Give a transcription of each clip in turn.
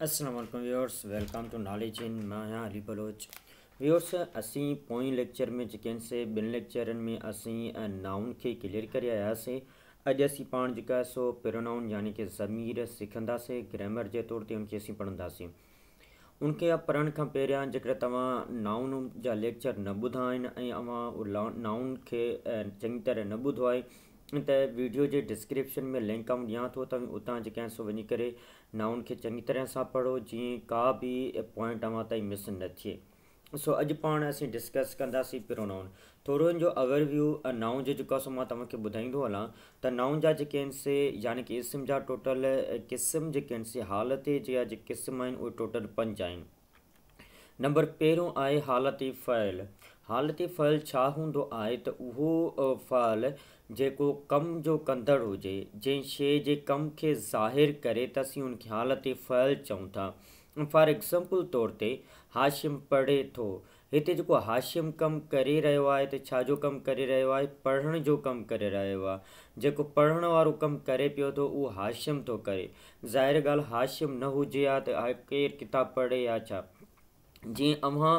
मां आहियां अली बलोच व्यूर्स असीं पोएं लेक्चर में जेके से ॿिनि लेक्चरनि में असीं नाउनि खे क्लियर करे आयासीं अॼु असीं पाण जेको सो प्रोनाउन यानी की ज़मीर सिखंदासीं ग्रामर जे तौर ते हुनखे असीं पढ़ंदासीं हुनखे पढ़ण खां पहिरियां जेकर नाउन जा جکر न ناؤن جا لیکچر नाउन खे चङी तरह न ॿुधो आहे त वीडियो تے डिस्क्रिप्शन में लिंक میں لنک थो त उतां जेके सो वञी کرے नाउन खे चङी तरह से पढ़ो जी का भी पॉइंट तव्हां ताईं मिस न थिए सो अज पा असीं डिस्कस कंदासीं प्रोनाउन थोरो जो अवरव्यू नाउन जो जेको सो मां हलां त नाउन जहाँ जेके से यानी की इसम जा टोटल क़िस्म जेके आहिनि से हालति जा जेके क़िस्म टोटल पंज आ नंबर पहिरियों आहे हालति फ़ैल हालति फल छा हूंदो आहे त जेको कम जो कंदड़ हुजे जंहिं शइ जे कम खे ज़ाहिर करे त असीं उनखे हालति फैल चऊं था फॉर एग्ज़ाम्पल तौर ते हाशिम पढ़े थो हिते जेको हाशिम कमु करे रहियो आहे त छाजो कमु करे रहियो आहे पढ़ण जो कमु करे रहियो आहे जेको पढ़ण वारो कमु करे पियो थो उहो हाशिम थो करे ज़ाहिर ॻाल्हि हाशिम न हुजे आहे त केरु किताबु पढ़े या छा जीअं अव्हां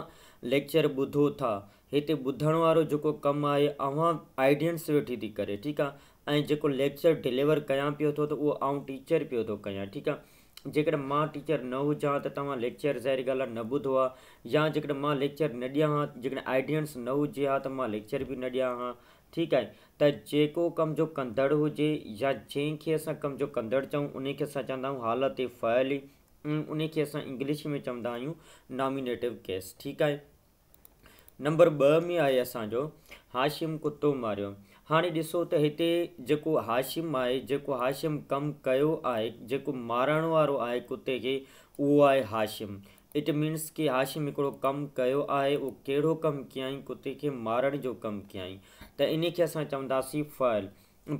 लेक्चर ॿुधो था इतने ॿुधण वारो जेको कमु आहे अव्हां आइडियंस वेठी थी करें ठीक आहे जो जेको लेक्चर डिलीवर क्या पो तो वो उहो आउं टीचर पो तो क्या ठीक आहे जेकॾहिं मां टीचर न हुजां त तव्हां लेक्चर ज़ाहिरी ॻाल्हि आहे न ॿुधो आहे या जेकॾहिं मां लेक्चर न ॾियां हा जेकॾहिं आइडियंस न हुजे हा त मां लेक्चर बि न ॾियां हा ठीकु आहे त कम जो कंदड़ हुजे या जैसे अस कम जो कंदड़ चऊं उनखे असां चवंदा आहियूं हालति फ़ैली उनखे इंग्लिश में चवंदा आहियूं नॉमिनेटिव केस ठीक है नंबर ॿ में आहे असांजो हाशिम कुतो मारियो हाणे ॾिसो त हिते जेको हाशिम आहे जेको हाशिम कमु कयो आहे जेको मारण वारो आहे कुते खे उहो आहे हाशिम इट मीन्स की हाशिम हिकिड़ो कमु कयो आहे उहो कहिड़ो कमु कयाई कुते खे मारण जो कमु कयाई त इन खे असां चवंदासीं फल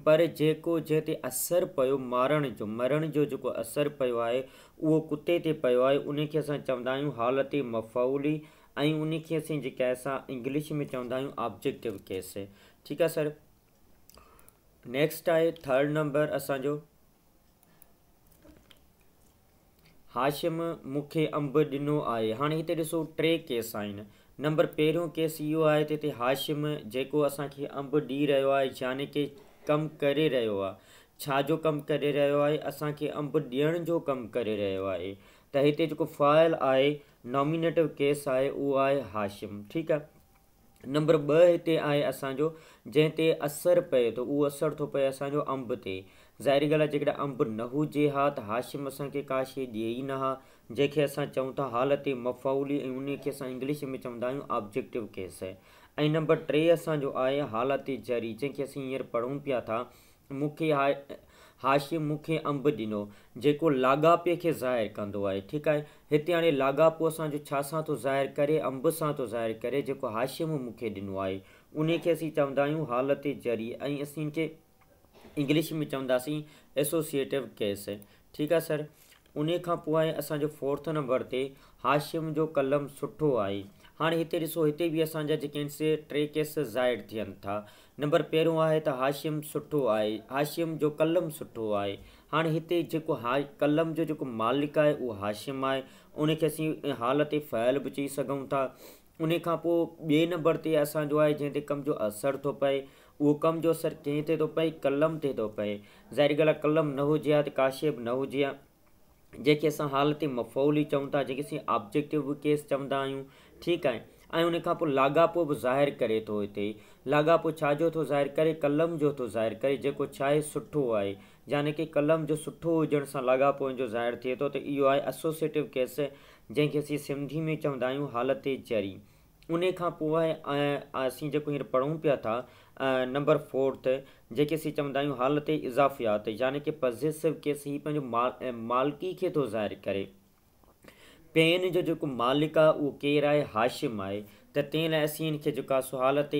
पर जेको जंहिं ते असरु पियो मारण जो मरण जो जेको असरु पियो आहे उहो कुते ते पियो आहे उनखे असां चवंदा आहियूं हालति ऐं उनखे असां जेका आहे असां इंग्लिश में चवंदा आहियूं ऑब्जेक्टिव केस ठीकु आहे सर नेक्स्ट आहे थर्ड नंबर असांजो हाशिम मूंखे अंब ॾिनो आहे हाणे हिते ॾिसो टे केस आहिनि नंबर पहिरियों केस इहो आहे त हिते हाशिम जेको असांखे अंब ॾेई रहियो आहे याने की कमु करे रहियो आहे छा जो कमु करे रहियो आहे असांखे अंबु ॾियण जो कमु करे रहियो आहे त हिते जेको फ़ॉइल आहे नॉमिनेटिव केस आहे उहो आहे हाशिम ठीकु आहे नंबर ॿ हिते आहे असांजो जंहिं ते असरु पए थो उहो असरु थो पए असांजो अंब ते ज़ाहिरी ॻाल्हि आहे जेकॾहिं न हुजे हा त हाशिम असांखे का शइ ॾिए ई न हा जंहिंखे असां चऊं था हालति मफ़ाउली ऐं उन असां इंग्लिश में चवंदा आहियूं ऑब्जेक्टिव केस ऐं नंबर टे असांजो आहे हालाति जरी जंहिंखे असीं हींअर पढ़ूं पिया था हाशिम मूंखे अंब ॾिनो जेको लागापे खे ज़ाहिर कंदो आहे ठीकु आहे हिते हाणे लाॻापो असांजो छा सां थो ज़ा करे अम्ब सां थो ज़ाहिर करे जेको हाशिम मूंखे ॾिनो आहे उनखे असीं चवंदा आहियूं हालत ज़रिए ऐं असीं इंग्लिश में चवंदासीं एसोसिएटिव केस ठीकु आहे सर उन खां पोइ आहे असांजो फोर्थ नंबर ते हाशिम जो कलम सुठो आहे हाणे हिते ॾिसो हिते बि असांजा जेके आहिनि से टे केस ज़ाहिर थियनि था नंबर पहिरियों आहे त हाशिम सुठो आहे हाशिम जो कलम सुठो आहे हाणे हिते जेको हा कलम जो जेको मालिक आहे उहो हाशिम आहे उनखे असीं हालति फैल बि चई सघूं था उन खां पोइ ॿिए नंबर ते असांजो आहे जंहिं ते कम जो असरु थो पए उहो कम जो असरु कंहिं ते थो पए कलम ते थो पए ज़ाहिर ॻाल्हि कलम न हुजे हा त काशिप न हुजे हा जेके असां हालति मफ़ौल ई चऊं था जेके असीं ऑब्जेक्टिव केस चवंदा आहियूं ठीकु आहे ऐं उनखां पोइ लाॻापो बि ज़ाहिर करे थो हिते लाॻापो छाजो थो ज़ाहिर करे कलम जो थो ज़ाहिर करे जेको छा आहे सुठो आहे यानी की कलम जो सुठो हुजण सां लाॻापो ज़ाहिरु थिए थो त इहो आहे एसोसिएटिव केस जंहिंखे असीं सिंधी में चवंदा आहियूं हालति जरी उन खां पोइ आहे असीं जेको हींअर पढ़ूं पिया था नंबर फोर्थ जेके असीं चवंदा आहियूं हालति इज़ाफ़ियात यानी की पज़ेसिव केस हीउ पंहिंजो माल मालकी खे थो ज़ाहिरु करे पेन जो जो मालिक आहे उहो केरु हाशिम है त तंहिं लाइ असीं हिन खे जेको आहे सो हालति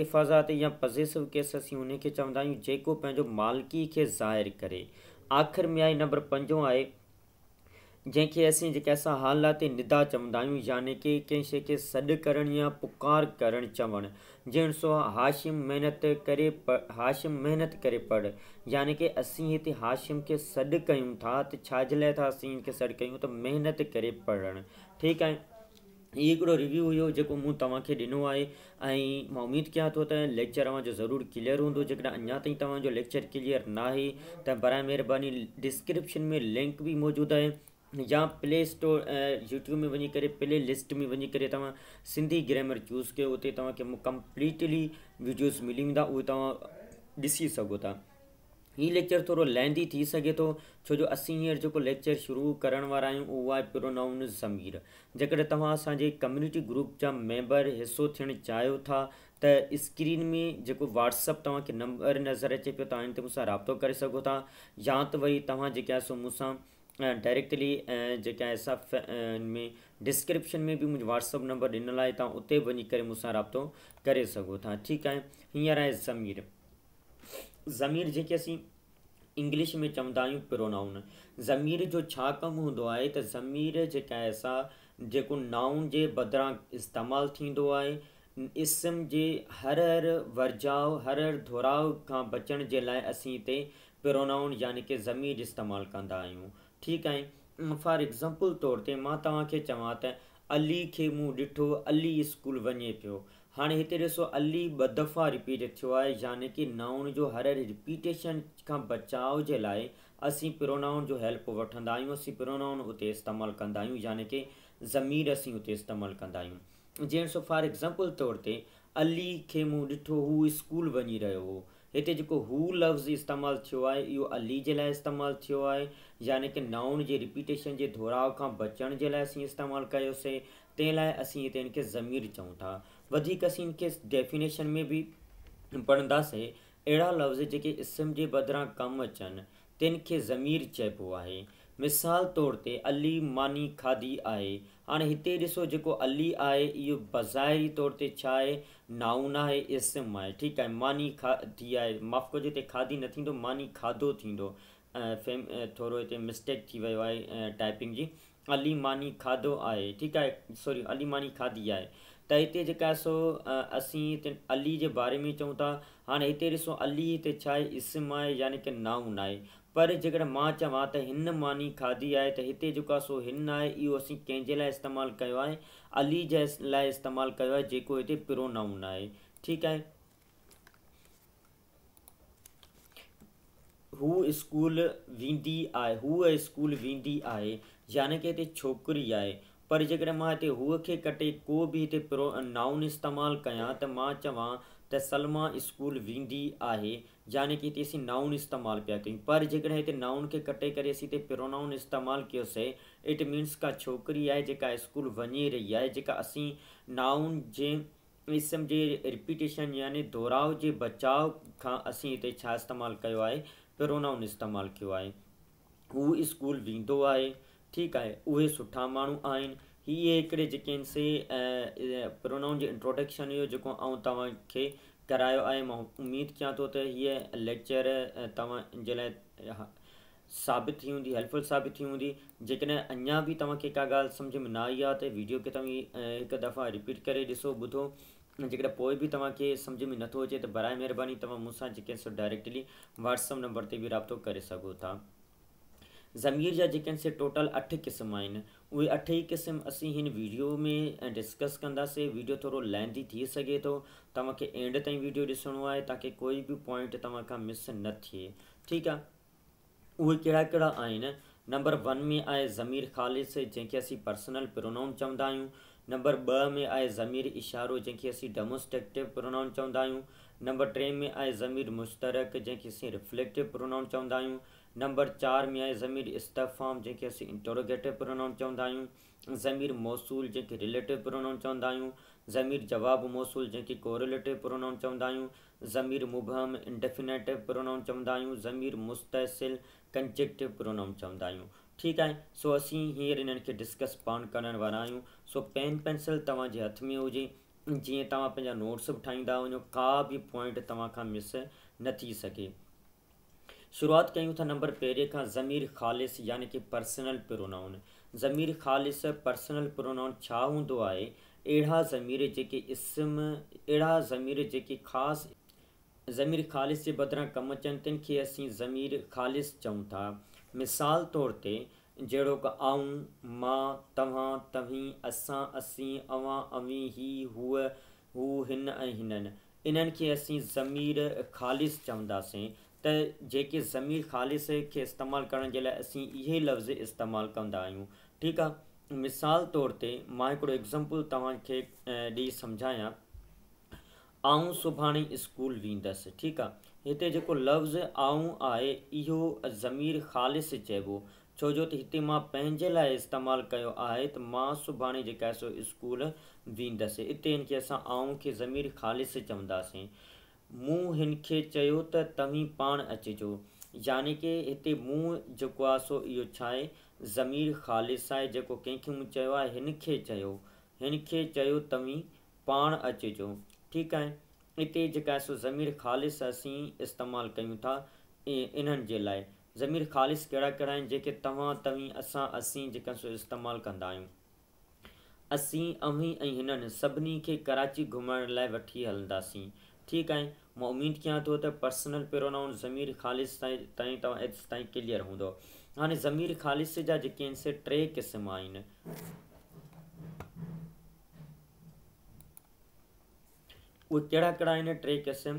इफ़ाज़ात या पॉजिटिव केस असीं हुनखे चवंदा जो मालिकी खे ज़ाहिरु करे आख़िर में आहे नंबर पंजो आहे जंहिंखे असीं जेके असां निदा चवंदा आहियूं यानी की कंहिं के सद सॾु या पुकार कर चवणु जंहिं सो हाशिम महिनत कर प हाशिम मेहनत करे पढ़ यानी कि असीं हिते हाशिम के सॾु कयूं था त छाजे लाइ था असीं हिन खे सॾु कयूं त महिनत करे पढ़णु ठीकु आहे इहो रिव्यू हुयो जेको मूं तव्हांखे ॾिनो आहे ऐं मां उमेदु कयां थो क्लियर हूंदो जेकॾहिं अञा ताईं लेक्चर क्लियर ना तो त बरए डिस्क्रिप्शन में लिंक भी मौजूद है या प्ले स्टोर यूट्यूब में वञी करे प्ले लिस्ट में वञी करे तव्हां सिंधी चूज़ कयो उते तव्हांखे कंप्लीटली वीडियोस मिली वेंदा उहे तव्हां ॾिसी सघो था हीअ लेक्चर थोरो लेंदी थी सघे थो छो जो असीं हींअर जेको लेक्चर शुरू करण वारा आहियूं उहो आहे प्रोनाउन ज़मीर जेकॾहिं तव्हां असांजे कम्युनिटी ग्रुप जा मेंबर हिसो थियणु चाहियो था त स्क्रीन में जेको वाट्सअप तव्हांखे नंबर नज़र अचे पियो तव्हां इन ते मूंसां करे सघो था या त वरी तव्हां जेके डाइरेक्टली जेका में डिस्क्रिप्शन में बि मुंहिंजो व्हाट्सअप नंबर ॾिनल आहे तव्हां उते वञी करे मूंसां राब्तो करे सघो था ठीकु आहे हींअर आहे ज़मीर ज़मीर जेके असीं इंग्लिश में चवंदा आहियूं पिरोनाउन ज़मीर जो छा कमु हूंदो आहे त ज़मीर जेका असां जेको नाउनि जे बदिरां इस्तेमालु थींदो आहे इस्म जे हर हर वर्जाव हर हर धुराउ खां बचण जे लाइ असीं हिते पिरोनाउन यानी की ज़मीरु इस्तेमालु कंदा आहियूं ठीकु आहे फॉर एक्ज़ाम्पल तौर ते मां तव्हांखे चवां त अली खे मूं ॾिठो अली स्कूल वञे पियो हाणे हिते ॾिसो अली ॿ दफ़ा रिपीट थियो आहे यानी कि नाउन जो हर रिपीटेशन खां बचाव जे लाइ असीं प्रोनाउन जो हेल्प वठंदा आहियूं असीं पिरोनाउन हुते इस्तेमालु कंदा आहियूं यानी की ज़मीर असीं उते इस्तेमालु कंदा आहियूं जीअं ॾिसो फॉर एक्ज़ाम्पल तौर ते अली खे मूं ॾिठो हू स्कूल वञी रहियो हो हिते जेको हू लफ़्ज़ इस्तेमालु थियो आहे इहो अली जे लाइ इस्तेमालु थियो आहे याने कि नाउन जे रिपीटेशन जे दोहराव खां बचण जे लाइ असीं इस्तेमालु कयोसीं तंहिं लाइ असीं हिते हिनखे ज़मीर चऊं था वधीक असीं हिनखे डेफिनेशन में बि पढ़ंदासीं अहिड़ा लफ़्ज़ जेके इस्म जे बदिरां कमु अचनि तिन खे ज़मीर चइबो आहे मिसाल तौर ते अली मानी खाधी आहे हाणे हिते ॾिसो जेको अली आहे इहो बज़ाहिरी तौर ते छा आहे नाउन आहे इस्म आहे ठीकु आहे मानी खा थी आहे माफ़ु कजे हिते खाधी न थींदो मानी खाधो थींदो फेम थोरो हिते मिस्टेक थी वियो आहे टाइपिंग जी अली मानी खाधो आहे ठीकु आहे सॉरी अली मानी खाधी आहे त हिते जेका सो असीं हिते अली जे बारे में चऊं था हाणे हिते ॾिसो अली हिते छा आहे इस्म आहे यानि की नाउन आहे पर जेकॾहिं मां चवां त हिन मानी खाधी आहे त हिते जेको आहे सो हिन आहे इहो असीं कंहिंजे लाइ इस्तेमालु कयो आहे अली जे लाइ इस्तेमालु कयो आहे जेको हिते प्रो नाउन आहे ठीकु आहे हु स्कूल वींदी आहे हूअ स्कूल वेंदी आहे यानी की हिते छोकिरी आहे पर जेकॾहिं मां हिते हूअ खे कटे को बि हिते प्रो नाउन इस्तेमालु कयां त मां चवां त सलमा स्कूल वेंदी आहे यानी की हिते असीं नाउन इस्तेमालु पिया कयूं पर जेकॾहिं हिते नाउन खे कटे करे असीं हिते प्रोनाउन इस्तेमालु कयोसीं इट मीन्स का छोकिरी आहे जेका स्कूल वञी रही आहे जेका असीं नाउन जे इसम जे रिपीटेशन यानी दोहराव जे बचाव खां असीं हिते छा इस्तेमालु कयो आहे प्रोनाउन इस्तेमालु कयो आहे हू स्कूल वेंदो आहे ठीकु आहे उहे सुठा माण्हू आहिनि हीअ हिकिड़े जेके आहिनि से प्रोनाउन जे इंट्रोडक्शन जो जेको आउं तव्हांखे करायो आहे मां उमेदु कयां थो त हीअ लेक्चर तव्हांजे लाइ साबित थी हूंदी हेल्पफुल साबित थी हूंदी जेकॾहिं अञा बि तव्हांखे का ॻाल्हि सम्झ में न आई आहे त वीडियो खे तव्हां हिकु दफ़ा रिपीट करे ॾिसो ॿुधो जेकरे कोई बि तव्हांखे सम्झि में नथो अचे त बराए महिरबानी तव्हां मूंसां जेके आहिनि सो डायरेक्टली वाट्सअप नंबर ते बि राब्तो करे सघो था ज़मीर जा जेके आहिनि से टोटल अठ क़िस्म आहिनि उहे अठ ई क़िस्म असीं हिन वीडियो में डिस्कस कंदासीं वीडियो थोरो लेंदी थी सघे थो तव्हांखे एंड ताईं वीडियो ॾिसणो आहे ताकी कोई बि पॉइंट तव्हां खां मिस न थिए ठीकु आहे उहे कहिड़ा कहिड़ा आहिनि नंबर वन में आहे ज़मीर ख़ालिद जंहिंखे असीं पर्सनल प्रोनाउन चवंदा आहियूं नंबर ॿ में आहे ज़मीर इशारो जंहिंखे असीं डेमोस्टेक्टिव प्रोनाउन चवंदा आहियूं नम्बर टे में आहे ज़मीर मुश्तरक जंहिंखे असीं रिफ्लेक्टिव प्रोनाउन चवंदा आहियूं नम्बर चारि में आहे ज़मीर इस्तफाम जंहिंखे असीं इंटरोगेटिव प्रोनाउन चवंदा आहियूं ज़मीरु मौसूलु जंहिंखे रिलेटिव प्रोनाउन चवंदा आहियूं ज़मीर जवाबु मौसूल जंहिंखे कोरिलेटिव प्रोनाउन चवंदा आहियूं ज़मीन मुबहम इंडेफिनेटिव प्रोनाउन चवंदा आहियूं ज़मीरु मुस्तैसिल कंजेक्टिव प्रोनाउन चवंदा आहियूं ठीकु आहे सो असीं हींअर इन्हनि खे डिस्कस पान करण वारा आहियूं सो पेन पेंसिल तव्हांजे हथ में हुजे जीअं तव्हां पंहिंजा नोट्स बि ठाहींदा वञो का बि पॉइंट तव्हां खां मिस न थी सघे शुरूआति कयूं था नंबर पहिरें खां ज़मीर ख़ालिस यानी कि पर्सनल प्रोनाउन ज़मीर ख़ालिस पर्सनल प्रोनाउन छा हूंदो आहे अहिड़ा ज़मीर जेके इस्म अहिड़ा ज़मीर जेके ख़ासि ज़मीर ख़ालिस जे बदिरां कमु अचनि तिन खे असीं ज़मीर ख़ालिस चऊं था मिसाल तौर ते जहिड़ो क आऊं मां तव्हां तव्हीं असां असीं अवां अवी ही हूअ हू हिन ऐं हिननि इन्हनि खे असीं ज़मीर ख़ालिस चवंदासीं त जेके ज़मीर ख़ालिस खे इस्तेमालु करण जे लाइ असीं इहे लफ़्ज़ इस्तेमालु कंदा आहियूं ठीकु आहे मिसाल तौर ते मां हिकिड़ो एग्ज़ाम्पल तव्हांखे ॾेई सम्झायां आऊं सुभाणे स्कूल वेंदसि ठीकु आहे हिते जेको लफ़्ज़ आऊं आहे इहो ज़मीर ख़ालिस चइबो छोजो त हिते मां पंहिंजे लाइ इस्तेमालु कयो आहे त मां सुभाणे जेका आहे सो स्कूल वेंदसि हिते हिनखे असां आऊं खे ज़मीर ख़ालि चवंदासीं मूं हिन खे चयो त तव्हीं पाण अचिजो यानी की हिते मूं जेको आहे सो इहो छा आहे ज़मीरु ख़ालि आहे जेको कंहिंखे मूं चयो आहे हिन खे चयो हिन खे चयो तव्हीं पाण अचिजो ठीकु आहे हिते जेका आहे सो ज़मीरु ख़ालि असीं इस्तेमालु कयूं था इन्हनि जे लाइ ज़मीर ख़ालिश कहिड़ा कहिड़ा आहिनि जेके तव्हां तव्हीं असां असीं जेका सो इस्तेमालु कंदा आहियूं असीं अव्हीं ऐं हिननि सभिनी खे कराची घुमाइण लाइ वठी हलंदासीं ठीकु आहे मां उमेद कयां थो त पर्सनल पेरोनाउन ज़मीर ख़ालिश ताईं ताईं तव्हां एड्स ताईं क्लियर हूंदो हाणे ज़मीर ख़ालिश जा जेके आहिनि से टे क़िस्म आहिनि उहे कहिड़ा कहिड़ा आहिनि टे क़िस्म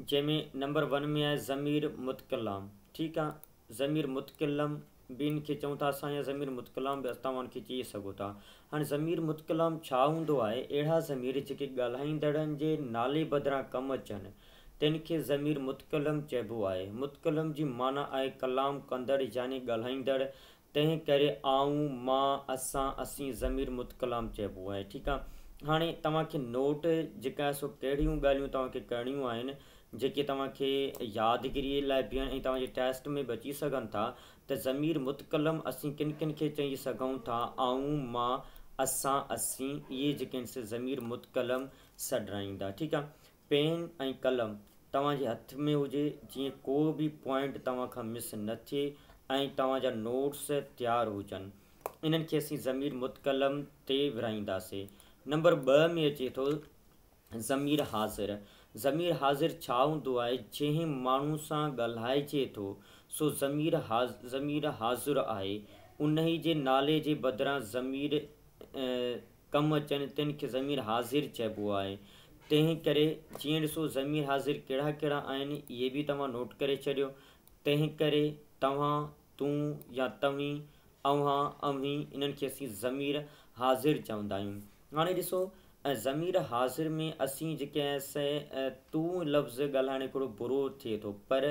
जंहिंमें नंबर वन में आहे ज़मीर मुतकलाम ठीकु आहे ज़मीर मुतकलम ॿिनि खे चऊं था असां या ज़मीर मुतकलाम बि असां तव्हां उनखे चई सघो था हाणे ज़मीर मुतकलाम छा हूंदो आहे अहिड़ा ज़मीर जेके ॻाल्हाईंदड़नि जे नाले बदिरां कमु अचनि तिन खे ज़मीर मुतकलम चइबो आहे मुतकलम जी माना आहे कलाम कंदड़ यानी ॻाल्हाईंदड़ तंहिं करे आऊं मां असां असीं ज़मीर मुतकलाम चइबो आहे ठीकु आहे हाणे तव्हांखे नोट जेका आहे सो कहिड़ियूं ॻाल्हियूं तव्हांखे करणियूं आहिनि जेके तव्हांखे यादिगिरी लाइ बीहनि ऐं तव्हांजे टेस्ट में बि अची सघनि था त ज़मीर मुतकलम असीं किन किन खे चई सघूं था ऐं मां असां असीं इहे जेके आहिनि से ज़मीरु मुतकलम सॾाईंदा ठीकु आहे पेन ऐं कलम तव्हांजे हथ में हुजे जीअं को बि पॉइंट तव्हां खां मिस न थिए ऐं तव्हांजा नोट्स तयारु हुजनि इन्हनि खे असीं ज़मीर मुतकलम ते विराईंदासीं नंबर ॿ में अचे थो ज़मीर हाज़िर ज़मीर हाज़िर छा हूंदो आहे जंहिं माण्हू सां ॻाल्हाइजे थो सो ज़मीर हाज़ ज़मीर हाज़ुर आहे उन ई जे नाले जे बदिरां ज़मीर कमु अचनि तिन खे ज़मीर हाज़िर चइबो आहे तंहिं करे जीअं ॾिसो ज़मीर हाज़िर कहिड़ा कहिड़ा आहिनि इहे बि तव्हां नोट करे छॾियो तंहिं करे तव्हां तूं या तव्हीं अव्हां अव्हीं इन्हनि खे असीं ज़मीर हाज़िर चवंदा आहियूं हाणे ॾिसो ज़मीर हाज़िर में असीं जेके से तूं लफ़्ज़ ॻाल्हाइणु हिकिड़ो बुरो थिए थो पर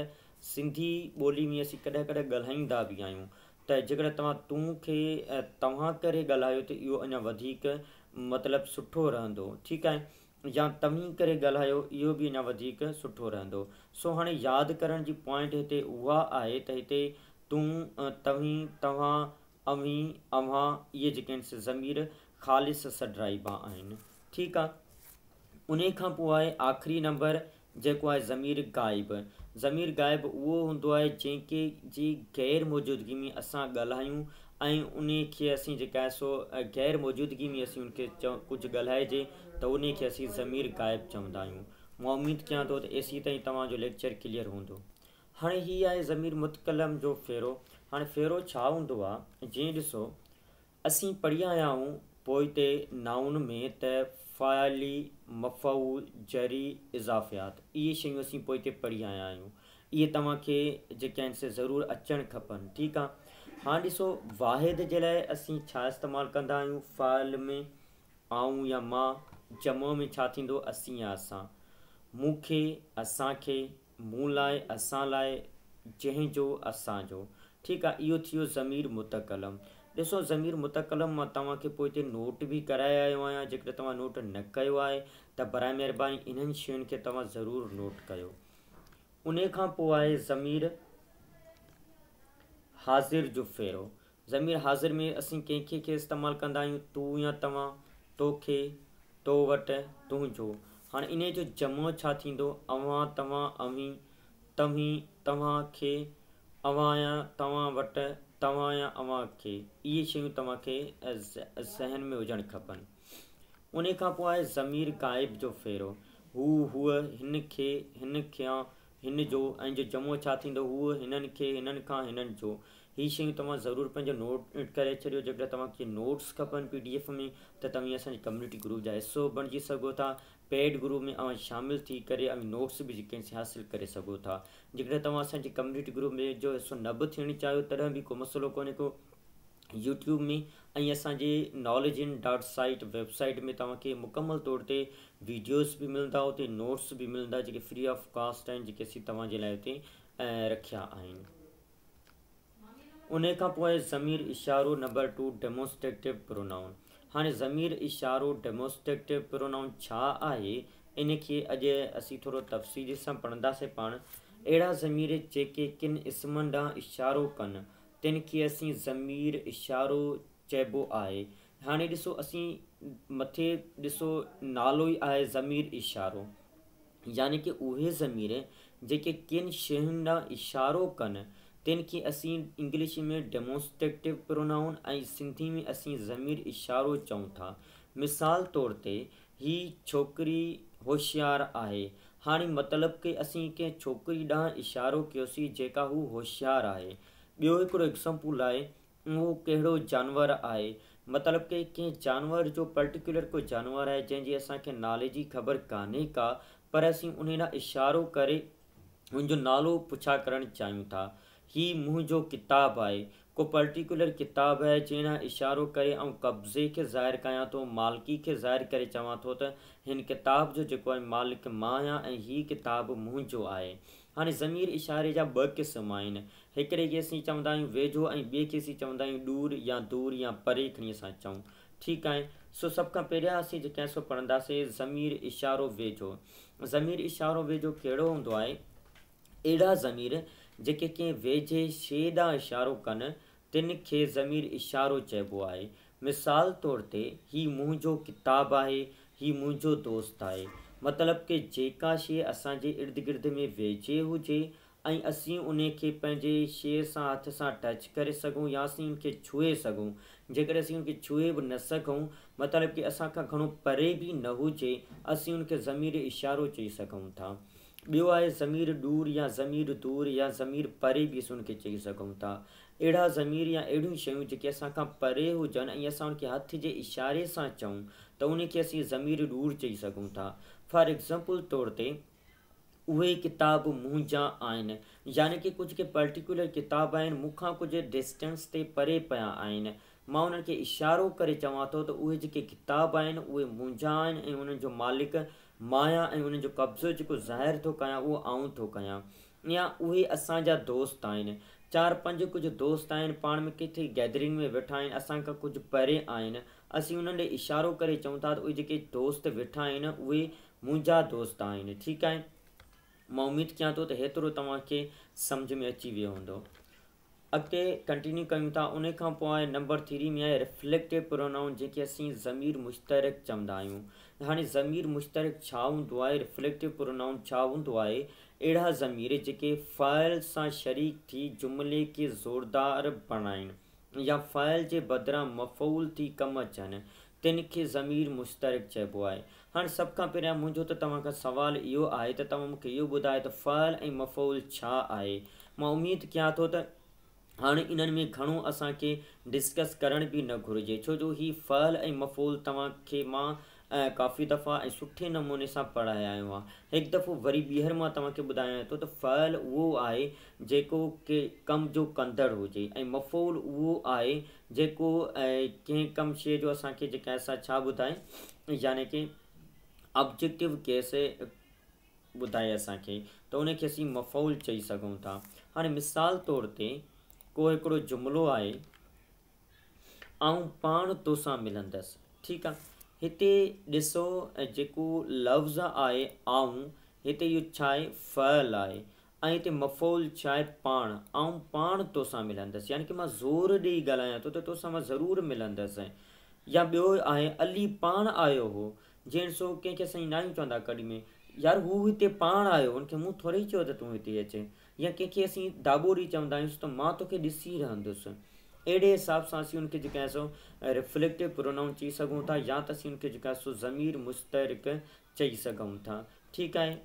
सिंधी ॿोली में असीं कॾहिं कॾहिं ॻाल्हाईंदा बि आहियूं त जेकॾहिं तव्हां तूं खे तव्हां करे ॻाल्हायो त इहो अञा वधीक मतिलबु सुठो रहंदो ठीकु आहे या तव्हीं करे ॻाल्हायो इहो बि अञा वधीक सुठो रहंदो सो हाणे यादि करण जी पॉइंट हिते उहा आहे त हिते तूं तव्हीं तव्हां अवी अव्हां इहे जेके आहिनि ज़मीर ख़ालिस ख़ालि आहिनि ठीकु आहे उन खां पोइ आहे आख़िरी नंबर जेको आहे ज़मीर गाइबु ज़मीर गाइबु उहो हूंदो आहे जंहिंखे जी ग़ैर मौजूदगी में असां ॻाल्हायूं ऐं उन खे असीं जेका सो ग़ैर मौजूदगी में असीं उनखे चऊं कुझु ॻाल्हाइजे त उन खे असीं चवंदा आहियूं मां उमेदु कयां थो त एसी ताईं तव्हांजो लेक्चर क्लियर हूंदो हाणे हीअ आहे ज़मीर मुतकलम जो फेरो हाणे फेरो छा हूंदो आहे जीअं ॾिसो असीं पढ़ी आया आहियूं पोइ ते नाउन में त फ़ाइली मफ़ऊ जरी इज़ाफ़ियात इहे शयूं असीं पोइ ते पढ़ी आया आहियूं इहे तव्हांखे जेके आहिनि से ज़रूरु अचणु खपनि ठीकु आहे हा ॾिसो वाहिद जे लाइ असीं छा इस्तेमालु कंदा आहियूं फ़ाल में आऊं या मां जमो में छा थींदो असीं या असां मूंखे असांखे मूं लाइ असां लाइ जंहिंजो असांजो ठीकु आहे इहो थी वियो ज़मीर मुतकलम ॾिसो ज़मीर मुतकलम मां तव्हांखे पोइ हिते नोट बि कराए आयो आहियां जेकॾहिं तव्हां नोट न कयो आहे त बराए महिरबानी इन्हनि शयुनि खे तव्हां ज़रूरु नोट कयो उन खां पोइ आहे ज़मीर हाज़िर जो फेरो ज़मीर हाज़िर में असीं कंहिंखे खे इस्तेमालु कंदा आहियूं तूं या तव्हां तोखे तो वटि तुंहिंजो हाणे इन जो जमो छा थींदो अवां तव्हां अवी तव्हीं तव्हांखे अवां या तव्हां वटि तव्हां या तव्हांखे इहे शयूं तव्हांखे ज़हन में हुजणु खपनि उन खां पोइ आहे ज़मीर गाइब जो फेरो हू हूअ हिन खे हिन खां हिन जो ऐं जो जमो छा थींदो हू हिननि खे हिननि खां हिननि जो इहे शयूं तव्हां ज़रूरु पंहिंजो नोट करे छॾियो जेकॾहिं तव्हांखे नोट्स खपनि पी डी एफ में त तव्हीं असांजे कम्यूनिटी ग्रुप जा हिसो बणिजी सघो था पेड ग्रुप में अवां शामिल थी करे ऐं नोट्स बि जेके हासिलु करे सघूं था जेकॾहिं तव्हां असांजे कम्युनिटी ग्रुप में जो हिसो न बि थियणु चाहियो तॾहिं बि को मसिलो कोन्हे को यूट्यूब में ऐं असांजे knowledge in dot site website में तव्हांखे मुकमल तौर ते वीडियोस बि मिलंदा हुते नोट्स बि मिलंदा जेके फ्री ऑफ कॉस्ट आहिनि जेके असीं तव्हांजे लाइ हुते रखिया आहिनि उन खां पोइ ज़मीर इशारो नंबर टू डेमोस्ट्रेटिव प्रोनाउन हाणे ज़मीर इशारो डेमोस्ट्रेटिव प्रोनाउन छा आहे इन खे अॼु असीं थोरो तफ़सीली सां पढ़ंदासीं पाण अहिड़ा ज़मीर जेके किन इस्मनि ॾांहुं इशारो कनि तिन खे असीं ज़मीर इशारो चइबो आहे हाणे ॾिसो असीं मथे ॾिसो नालो ई आहे ज़मीर इशारो यानी की उहे ज़मीर जेके किन शयुनि ॾांहुं इशारो कनि तिन खे असीं इंग्लिश में डेमोस्ट्रेटिव प्रोनाउन ऐं सिंधी में असीं ज़मीर इशारो चऊं था मिसाल तौर ते हीअ छोकिरी होशियारु आहे हाणे मतिलबु की असीं कंहिं छोकिरी ॾांहुं इशारो कयोसीं जेका हू होशियारु आहे ॿियो हिकिड़ो एक्ज़ाम्पल आहे उहो कहिड़ो जानवरु आहे मतिलबु के कंहिं जानवर जो पर्टिकुलर को जानवर आहे जंहिंजी असांखे नाले जी ख़बर कान्हे का पर असीं उन ॾांहुं इशारो करे उनजो नालो पुछा करणु चाहियूं था हीअ मुंहिंजो किताबु आहे को पर्टिकुलर किताबु आहे जहिड़ा इशारो करे ऐं कब्ज़े खे ज़ाहिर कयां थो मालिकी खे ज़ाहिर करे चवां थो त हिन किताब जो जेको आहे मालिक मां आहियां ऐं हीअ किताबु मुंहिंजो आहे हाणे ज़मीर इशारे जा ॿ क़िस्म आहिनि हिकिड़े खे असीं चवंदा आहियूं वेझो ऐं ॿिए खे असीं चवंदा आहियूं या दूर या परे खणी असां चऊं ठीकु आहे सो सभ खां पहिरियां असां जेके सो पढ़ंदासीं इशारो वेझो ज़मीर इशारो वेझो कहिड़ो हूंदो आहे अहिड़ा जेके कंहिं वेझे शे ॾांहुं इशारो कनि तिन खे ज़मीर इशारो चइबो आहे मिसाल तौर ते हीउ मुंहिंजो किताबु आहे हीउ मुंहिंजो दोस्त आहे मतिलब के जेका शइ असांजे इर्द गिर्द में वेझे हुजे ऐं असीं उन खे पंहिंजे शइ सां हथ सां टच करे सघूं या असीं उनखे छुए सघूं जेकर असीं उनखे छुए बि न सघूं मतिलबु की असांखां घणो परे बि न हुजे असीं उनखे ज़मीर इशारो चई सघूं था ॿियो आहे ज़मीर डूर या ज़मीर दूर या ज़मीर परे बि असां उनखे चई सघूं था अहिड़ा ज़मीर या अहिड़ियूं शयूं जेके असांखां परे हुजनि ऐं असां उनखे हथ जे इशारे सां चऊं त उनखे असीं ज़मीर दूर चई सघूं था फॉर एग्ज़ाम्पल तौर ते उहे किताब मुंहिंजा आहिनि यानी की कुझु पर्टिकुलर किताब आहिनि मूंखां कुझु डिस्टेंस ते परे पिया आहिनि मां उन्हनि खे इशारो करे चवां थो त उहे जेके किताब आहिनि उहे मुंहिंजा आहिनि ऐं उन्हनि जो मालिक माया ऐं उनजो कब्ज़ो जेको ज़ाहिर थो कयां उहो आऊं थो कया या उहे असांजा दोस्त आहिनि चार पंज कुझु दोस्त आहिनि पाण में किथे गैदरिंग में वेठा आहिनि असां खां कुझु परे आहिनि असीं उन्हनि ॾे इशारो करे चऊं था त उहे जेके दोस्त वेठा आहिनि उहे मुंहिंजा दोस्त आहिनि ठीकु आहिनि मां उमेदु कयां थो त हेतिरो तव्हांखे में अची वियो हूंदो अॻिते कंटिन्यू कयूं था उन खां पोइ आहे नंबर थ्री में आहे रिफ्लेक्टिव प्रोनाउन जेके असीं ज़मीर मुश्तरक चवंदा हाणे ज़मीर मुश्तरक छा हूंदो आहे रिफ्लेक्टिव प्रोनाउन छा हूंदो आहे अहिड़ा ज़मीर जेके फ़ाइल सां शरीक थी जुमिले खे ज़ोरदार बणाइनि या फ़ाइल जे बदिरां मफ़ूल थी कमु अचनि तिन खे ज़मीर मुश्तरक चइबो आहे हाणे सभु खां पहिरियां मुंहिंजो त तव्हां खां सुवालु इहो आहे त तव्हां मूंखे इहो ॿुधायो त फ़ाइल ऐं मफ़ूल छा आहे मां उमेदु कयां थो त हाणे इन्हनि में घणो असांखे डिस्कस करण बि न घुरिजे छो जो हीउ फ़ल ऐं मफ़ूल तव्हांखे मां काफ़ी दफ़ा ऐं सुठे नमूने सां पढ़ाया आयो आहे हिकु दफ़ो वरी ॿीहर मां तव्हांखे ॿुधायां थो त फल उहो आहे जेको के कम जो कंदड़ हुजे ऐं मफ़ौल उहो आहे जेको ऐं कंहिं कम शइ जो असांखे जेका असां छा ॿुधाए यानी की ऑब्जेक्टिव केस ॿुधाए असांखे त उनखे असीं मफ़ौल चई सघूं था हाणे मिसाल तौर ते को हिकिड़ो जुमिलो आहे ऐं पाण तोसां मिलंदसि ठीकु आहे हिते ॾिसो ऐं जेको लफ़्ज़ आहे आऊं हिते इहो छा आहे फल आहे ऐं हिते मफ़ोल छा आहे पाण ऐं पाण तोसां मिलंदसि यानी की मां ज़ोर ॾेई ॻाल्हायां थो त तोसां मां ज़रूरु मिलंदसि या ॿियो आहे अली पाण आयो हो जंहिं सो कंहिंखे असां न आहियूं चवंदा कॾहिं में यार हू हिते पाण आयो हुनखे मूं थोरे ई चयो त तूं हिते अचे या कंहिंखे असीं दाबोरी चवंदा आहियूं त मां तोखे ॾिसी रहंदुसि अहिड़े हिसाब सां असां उनखे जेको आहे सो रिफ्लेक्टिव प्रोनाउन चई सघूं था या त असीं उनखे जेको आहे सो ज़मीर मुशरक चई सघूं था ठीकु आहे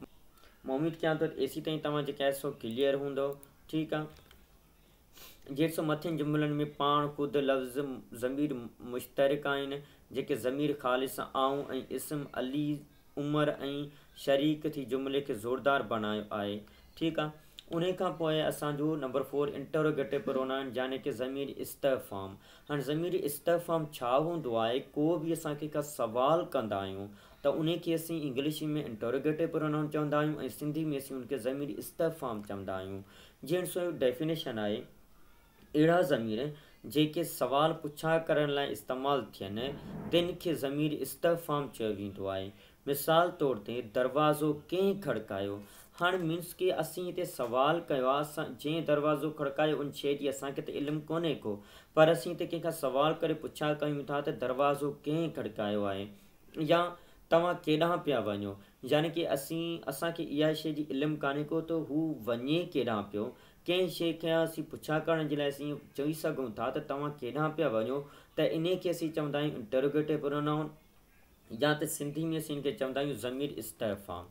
मोहम्मद कयां थो एसी ताईं तव्हां जेको आहे सो क्लियर हूंदव ठीकु आहे जे सो मथे जुमिलनि में पाण ख़ुदि लफ़्ज़ ज़मीरु मुश्तरक आहिनि जेके ज़मीर ख़ालिस आऊं ऐं इस्म अली उमर ऐं शरीक थी जुमिले खे ज़ोरदारु बणायो आहे ठीकु आहे उन खां पोइ असांजो नंबर फोर इंटरोगेटिव प्रोना आहिनि यानी की ज़मीन इस्तफ़ाम हाणे ज़मीर इस्तफ़ाम छा हूंदो आहे को बि असांखे का सवाल कंदा आहियूं त उन खे असीं इंग्लिश में इंटरोगेटिव पुराणो चवंदा आहियूं ऐं सिंधी में असीं उनखे ज़मीर इस्तफ़ाम चवंदा आहियूं जीअं सो डैफिनेशन आहे अहिड़ा ज़मीन जेके सवाल पुछा करण लाइ इस्तेमालु थियनि जिन खे ज़मीर इस्तफ़ाम चयो वेंदो आहे मिसाल तौर ते दरवाज़ो कंहिं खड़कायो हाँ मीन्स कि असीं इतने सवाल कयासीं जंहिं दरवाज़ो खड़कायो उन शइ जी असांखे त को पर असीं त कंहिंखां सवाल करे पुछा कयूं था दरवाज़ो कंहिं खड़कायो है या तव्हां केॾांहुं पिया वञो यानी की असीं असांखे इहा शइ जी इल्मु कान्हे को तो हू वञे पो पियो कंहिं शइ खां असीं पुछा करण जे लाइ असीं चई सघूं था त तव्हां केॾांहुं पिया वञो त इन चवंदा इंटरोगेटिव प्रोनाउन या तो सिंधी में असीं हिनखे चवंदा ज़मीर इस्तेफ़ाम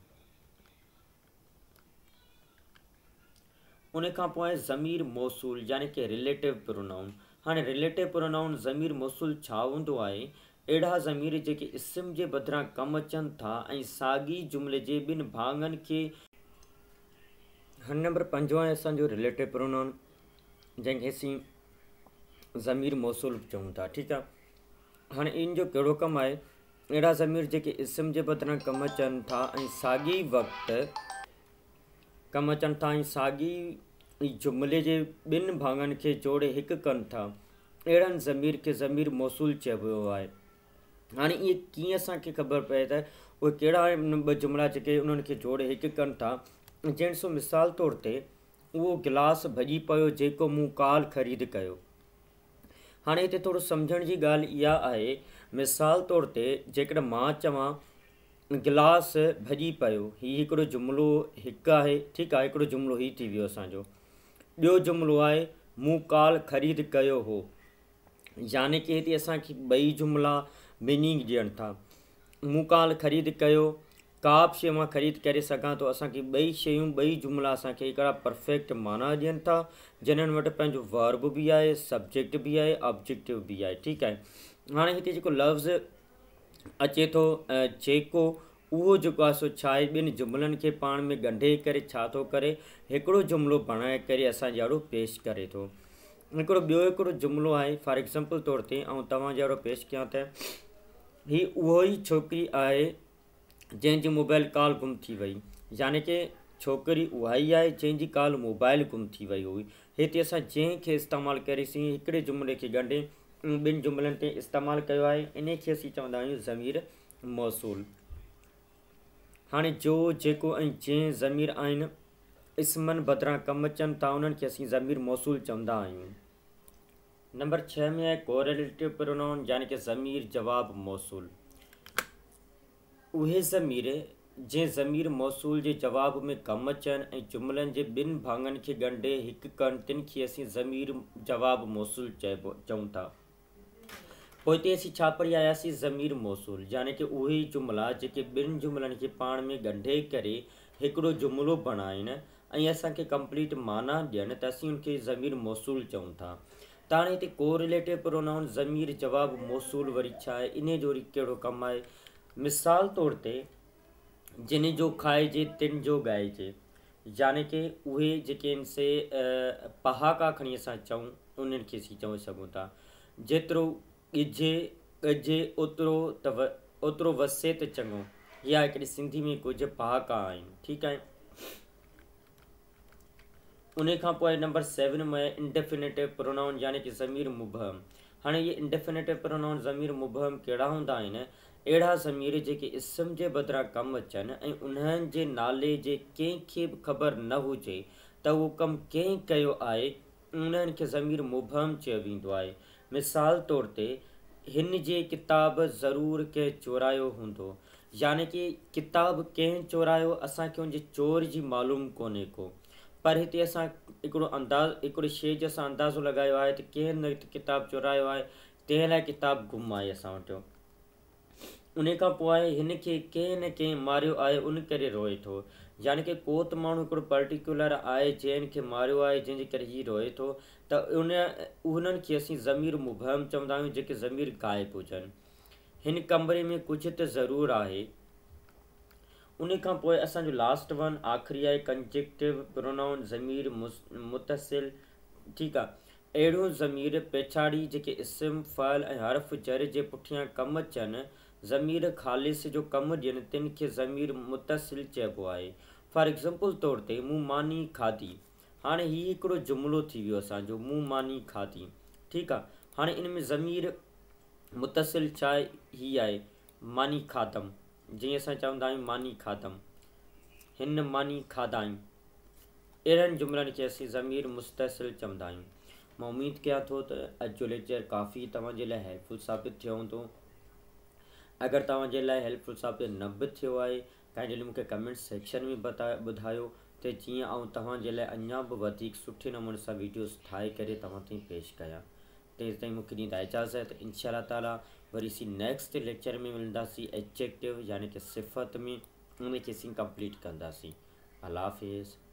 उन खां पोइ ज़मीर मौसूल यानी की रिलेटिव प्रोनाउन हाणे रिलेटिव प्रोनाउन ज़मीर मौसूल छा हूंदो आहे अहिड़ा ज़मीर जेके इस्म जे बदिरां कमु अचनि था ऐं साॻी जुमिले जे ॿिनि भाङनि खे हाणे नंबर पंजो आहे असांजो रिलेटिव प्रोनाउन जंहिंखे असीं ज़मीर मौसूल चऊं था ठीकु आहे हाणे इन जो कहिड़ो कमु आहे अहिड़ा ज़मीर जेके इस्म जे बदिरां कमु अचनि था ऐं साॻी वक़्तु कमु अचनि था ऐं साॻी जुमिले जे ॿिनि भाङनि खे जोड़े हिकु कनि था अहिड़नि ज़मीर खे ज़मीर मौसूल चयो आहे हाणे इहे कीअं असांखे ख़बर पए त उहे कहिड़ा ॿ जुमिला जेके उन्हनि खे जोड़े हिकु कनि था जंहिंसां मिसाल तौर ते उहो ग्लास भॼी पियो जेको मूं काल ख़रीद कयो हाणे हिते थोरो सम्झण जी ॻाल्हि इहा आहे मिसाल तौर ते जेकॾहिं मां चवां गिलास भॼी पियो हीउ हिकिड़ो जुमिलो हिकु आहे ठीकु आहे हिकिड़ो जुमिलो हीउ थी वियो असांजो ॿियो जुमिलो आहे मूंकाल ख़रीद कयो हो यानी की हिते असांखे ॿई जुमिला मीनिंग ॾियनि था मूंकाल ख़रीद कयो का बि शइ मां ख़रीद करे सघां थो असांखे ॿई शयूं ॿई जुमिला असांखे हिकिड़ा परफेक्ट माना ॾियनि था जिन्हनि वटि पंहिंजो वर्ब बि आहे सब्जेक्ट बि आहे ऑब्जेक्टिव बि आहे ठीकु आहे हाणे हिते जेको अचे थो ऐं जेको उहो जेको आहे सो छा आहे ॿिनि जुमिलनि खे पाण में ॻंढे करे छा थो करे हिकिड़ो जुमिलो बणाए करे असां जहिड़ो पेश करे थो हिकिड़ो ॿियो हिकिड़ो जुमिलो आहे फॉर एग्ज़ाम्पल तौर ते मां तव्हां जहिड़ो पेश कयां त हीअ उहोई छोकिरी आहे जंहिंजी मोबाइल कॉल गुम थी वई याने की छोकिरी उहा ई आहे जंहिंजी मोबाइल गुम थी वई हुई हिते असां जंहिंखे इस्तेमालु करेसीं हिकिड़े जुमिले खे ॻंढे ॿिनि जुमिलनि ते इस्तेमालु कयो आहे इन खे असीं चवंदा आहियूं ज़मीरु मौसूलु हाणे जो जेको ऐं जंहिं ज़मीर आहिनि इस्मनि बदिरां कमु अचनि था उन्हनि खे असीं ज़मीरु मौसूलु चवंदा आहियूं नंबर छह में आहे कोरलेटिव प्रोनाउन यानी की ज़मीर जवाबु मौसूल उहे ज़मीर जंहिं ज़मीर मौसूल जे जवाब में कमु अचनि ऐं जुमिलनि जे ॿिनि भाङनि खे ॻंढे हिकु कण तिन खे असीं ज़मीर जवाबु मौसूल चइबो चऊं था पोइ हिते असीं छा पढ़ी आयासीं ज़मीर मौसूल यानि की उहे जुमिला जेके ॿिनि जुमिलनि खे पाण में ॻंढे करे हिकिड़ो जुमिलो बणाइनि ऐं असांखे कंप्लीट माना ॾियनि त असीं उनखे ज़मीर मौसूल चऊं था त हाणे हिते को रिलेटिव प्रोनाउन ज़मीर जवाबु मौसूल वरी छा आहे इन जो वरी कहिड़ो कमु आहे मिसाल तौर ते जिन जो खाइजे तिन जो ॻाइजे यानि की उहे जेके आहिनि से पहाका खणी असां चऊं उन्हनि खे असीं चई सघूं था जेतिरो ओतिरो त ओतिरो वसे त चङो इहा हिकिड़ी सिंधी में कुझु पहाका आहिनि ठीकु आहे उन खां पोइ नंबर सेवन में इंडेफिनेटिव प्रोनाउन यानी की ज़मीर मुबहम हाणे इहे इंडेफिनेटिव प्रोनाउन ज़मीर मुबहम कहिड़ा हूंदा आहिनि अहिड़ा ज़मीर जेके इस्म जे बदिरां कमु अचनि ऐं उन्हनि जे नाले जे कंहिंखे बि ख़बर न हुजे त उहो कमु कंहिं कयो आहे उन्हनि खे ज़मीर मुबहम चयो वेंदो आहे मिसाल तौर ते हिन जे किताब ज़रूरु कंहिं चोरायो हूंदो यानी कि किताब कंहिं चोरायो असांखे हुनजे चोर जी मालूम कोन्हे को पर हिते असां हिकिड़ो अंदा हिकिड़ी जो असां अंदाज़ो लॻायो आहे त कंहिं न हिते किताबु चोरायो आहे तंहिं लाइ किताबु गुम आहे असां वटि उन खां पोइ आहे हिन खे कंहिं न कंहिं मारियो आहे उन करे रोए थो यानी की को त माण्हू हिकिड़ो पर्टिकुलर आहे जंहिंखे मारियो आहे जंहिंजे करे हीउ रोए थो त उन उन्हनि खे असीं ज़मीर मुबहम चवंदा आहियूं जेके ज़मीर गाइबु हुजनि हिन कमरे में कुझु त ज़रूरु आहे उन खां पोइ असांजो लास्ट वन आख़िरी आहे कंजेक्टिव प्रोनाउन ज़मीर मुतसिल ठीकु आहे अहिड़ियूं ज़मीर पेछाड़ी जेके इस्म फल ऐं हर्फ़ जर जे पुठियां कमु अचनि ज़मीर ख़ालिस जो कमु ॾियनि तिन खे ज़मीर मुतसिल चइबो आहे फॉर एग्ज़ाम्पल तौर ते मूं मानी खाधी हाणे हीउ हिकिड़ो जुमिलो थी वियो असांजो मूं मानी खाधी ठीकु आहे हाणे इन में ज़मीर मुतसिल छा आहे हीअ आहे मानी खाधमि जीअं असां चवंदा आहियूं मानी खाधमि हिन मानी खाधा आहियूं अहिड़नि जुमिलनि खे असीं ज़मीर मुस्तसिल चवंदा आहियूं मां उमेदु कयां थो त अॼु जो लेक्चर काफ़ी तव्हांजे लाइ हेल्पफुल साबित थियो हूंदो अगरि तव्हांजे लाइ हेल्पफुल साबित न बि थियो आहे तव्हां लाइ मूंखे कमेंट सेक्शन में बता ॿुधायो त जीअं मां तव्हांजे लाइ अञा बि वधीक सुठे नमूने सां वीडियोस ठाहे करे तव्हां ताईं पेश कयां तेसिताईं मूंखे इनशा ताली वरी असीं नेक्स्ट लेक्चर में मिलंदासीं एक्जेक्टिव यानी की सिफ़त में उनखे असीं कंप्लीट कंदासीं अलाफ़